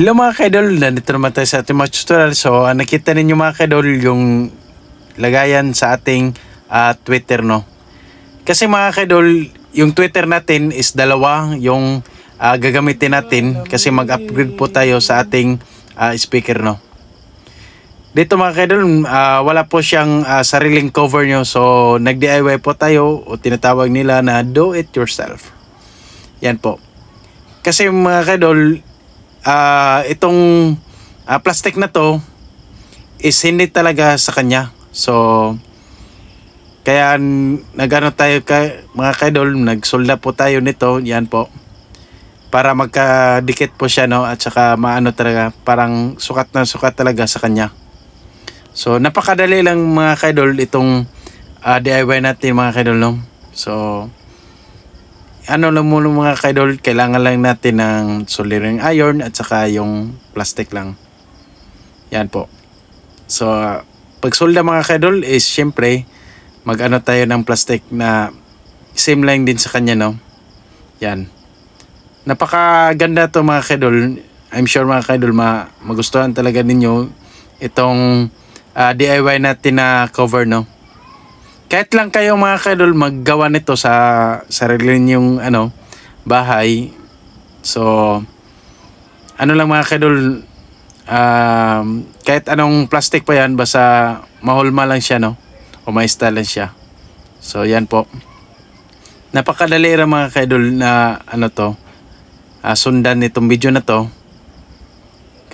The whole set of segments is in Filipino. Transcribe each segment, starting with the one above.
Hello mga kaidol, nandito naman tayo sa ating mga tutorial. So, ah, nakita ninyo mga kaidol yung lagayan sa ating uh, Twitter, no? Kasi mga kaidol, yung Twitter natin is dalawa yung uh, gagamitin natin kasi mag-upgrade po tayo sa ating uh, speaker, no? Dito mga kaidol, uh, wala po siyang uh, sariling cover nyo. So, nag-DIY po tayo o tinatawag nila na do it yourself. Yan po. Kasi mga kaidol, uh, itong uh, plastic na to is hindi talaga sa kanya. So, kaya nagano tayo kay, mga kaidol, nagsolda po tayo nito, yan po. Para magkadikit po siya no at saka maano talaga, parang sukat na sukat talaga sa kanya. So napakadali lang mga kaidol itong uh, ah, DIY natin mga kaidol no. So ano lang muna mga kaidol, kailangan lang natin ng soldering iron at saka yung plastic lang. Yan po. So, pag solda mga kaidol is syempre mag-ano tayo ng plastic na same line din sa kanya no. Yan. Napakaganda to mga kaidol. I'm sure mga kaidol ma magustuhan talaga ninyo itong uh, ah, DIY natin na cover no kahit lang kayo mga kaidol maggawa nito sa sarili yung ano bahay so ano lang mga kaidol um, kahit anong plastic pa yan basta mahulma lang siya no o maista lang siya so yan po napakadali ra mga kaidol na ano to uh, sundan nitong video na to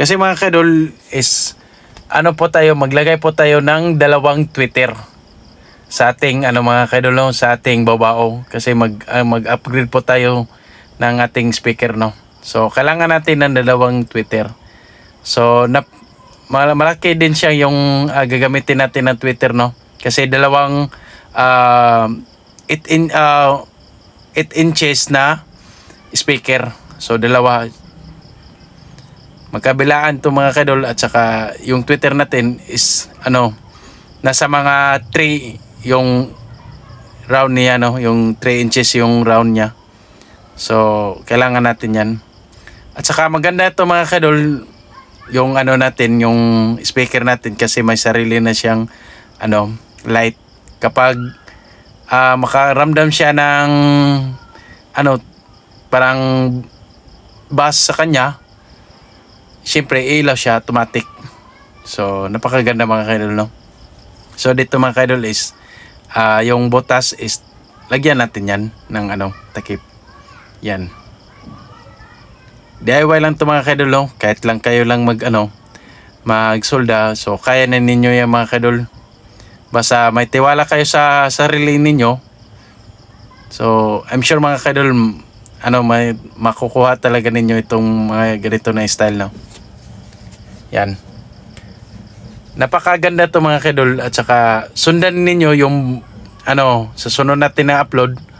kasi mga kaidol is ano po tayo maglagay po tayo ng dalawang twitter sa ating ano mga kaidolo sa ating babao kasi mag uh, mag-upgrade po tayo ng ating speaker no. So kailangan natin ng dalawang Twitter. So na, malaki din siya yung uh, gagamitin natin ng Twitter no kasi dalawang uh, ah, it in uh, it inches na speaker. So dalawa magkabilaan 'tong mga kadol at saka yung Twitter natin is ano nasa mga 3 yung round niya no yung 3 inches yung round niya so kailangan natin yan at saka maganda ito mga kadol yung ano natin yung speaker natin kasi may sarili na siyang ano light kapag uh, makaramdam siya ng ano parang bass sa kanya syempre ilaw siya automatic so napakaganda mga kadol no so dito mga kadol is uh, yung butas is lagyan natin yan ng ano, takip. Yan. DIY lang to mga kadol, oh. kahit lang kayo lang mag ano, magsolda. So kaya na ninyo yan mga kadol. Basta may tiwala kayo sa sarili ninyo. So I'm sure mga kadol, ano, may, makukuha talaga ninyo itong mga ganito na style no. Yan. Napakaganda to mga kidol at saka sundan ninyo yung ano sa sunod natin na upload